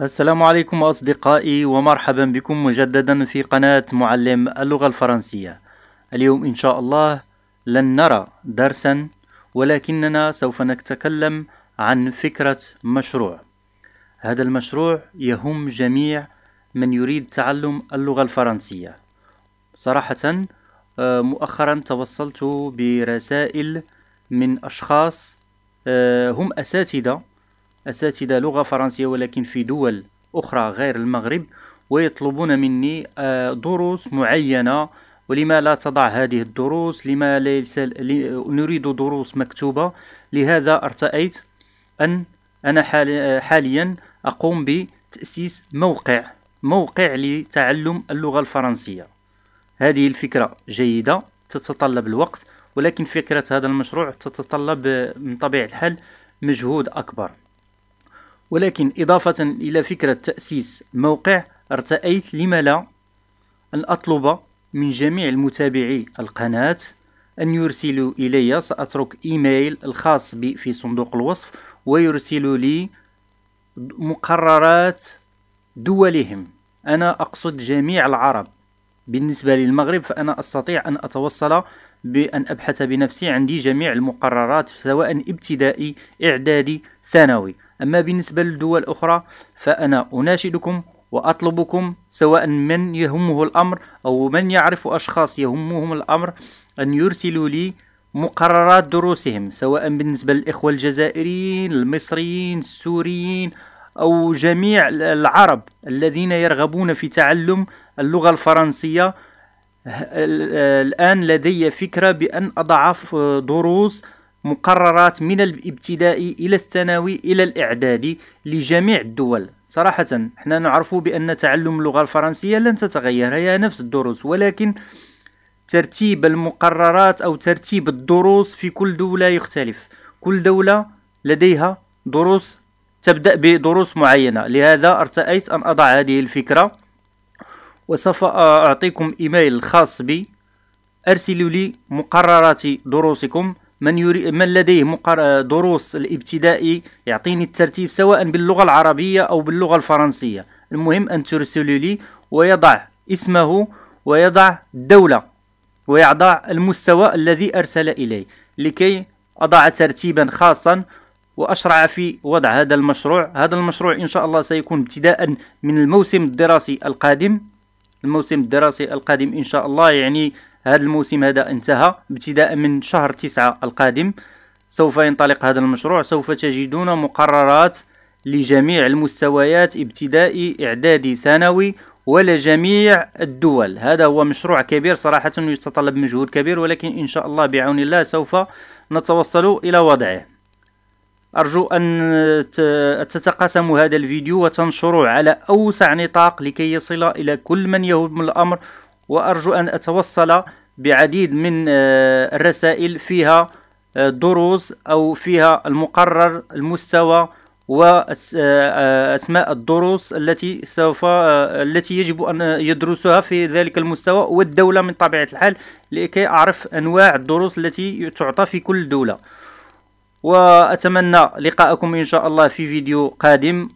السلام عليكم أصدقائي ومرحبا بكم مجددا في قناة معلم اللغة الفرنسية اليوم إن شاء الله لن نرى درسا ولكننا سوف نتكلم عن فكرة مشروع هذا المشروع يهم جميع من يريد تعلم اللغة الفرنسية صراحة آه، مؤخرا توصلت برسائل من أشخاص آه، هم أساتذة أساتذة لغة فرنسية ولكن في دول أخرى غير المغرب ويطلبون مني آه، دروس معينة ولما لا تضع هذه الدروس لما ليس نريد دروس مكتوبة لهذا ارتأيت أن أنا حاليا أقوم بتأسيس موقع موقع لتعلم اللغة الفرنسية هذه الفكرة جيدة تتطلب الوقت ولكن فكرة هذا المشروع تتطلب من طبيعة الحال مجهود أكبر ولكن إضافة إلى فكرة تأسيس موقع ارتأيت لما لا أن أطلب من جميع المتابعي القناة أن يرسلوا إلي سأترك إيميل الخاص بي في صندوق الوصف ويرسلوا لي مقررات دولهم أنا أقصد جميع العرب بالنسبة للمغرب فأنا أستطيع أن أتوصل بأن أبحث بنفسي عندي جميع المقررات سواء ابتدائي إعدادي ثانوي أما بالنسبة للدول الأخرى فأنا أناشدكم وأطلبكم سواء من يهمه الأمر أو من يعرف أشخاص يهمهم الأمر أن يرسلوا لي مقررات دروسهم سواء بالنسبة للإخوة الجزائريين المصريين السوريين أو جميع العرب الذين يرغبون في تعلم اللغة الفرنسية الآن لدي فكرة بأن أضع دروس مقررات من الابتدائي الى الثانوي الى الاعدادي لجميع الدول صراحة احنا نعرف بان تعلم اللغة الفرنسية لن تتغير هي نفس الدروس ولكن ترتيب المقررات او ترتيب الدروس في كل دولة يختلف كل دولة لديها دروس تبدأ بدروس معينة لهذا ارتأيت ان اضع هذه الفكرة وسوف اعطيكم ايميل خاص بي ارسلوا لي مقررات دروسكم من, يري من لديه مقر... دروس الابتدائي يعطيني الترتيب سواء باللغة العربية أو باللغة الفرنسية المهم أن ترسل لي ويضع اسمه ويضع الدولة ويضع المستوى الذي أرسل إليه لكي أضع ترتيبا خاصا وأشرع في وضع هذا المشروع هذا المشروع إن شاء الله سيكون ابتداء من الموسم الدراسي القادم الموسم الدراسي القادم إن شاء الله يعني هذا الموسم هذا انتهى ابتداء من شهر تسعة القادم سوف ينطلق هذا المشروع سوف تجدون مقررات لجميع المستويات ابتدائي اعدادي ثانوي ولجميع الدول هذا هو مشروع كبير صراحة يتطلب مجهود كبير ولكن إن شاء الله بعون الله سوف نتوصل إلى وضعه أرجو أن تتقاسموا هذا الفيديو وتنشروه على أوسع نطاق لكي يصل إلى كل من يهم الأمر وأرجو أن أتوصل بعديد من آه، الرسائل فيها آه، دروس أو فيها المقرر المستوى واسماء آه، الدروس التي سوف التي يجب ان يدرسها في ذلك المستوى والدوله من طبيعه الحال لكي اعرف انواع الدروس التي تعطى في كل دوله واتمنى لقاءكم ان شاء الله في فيديو قادم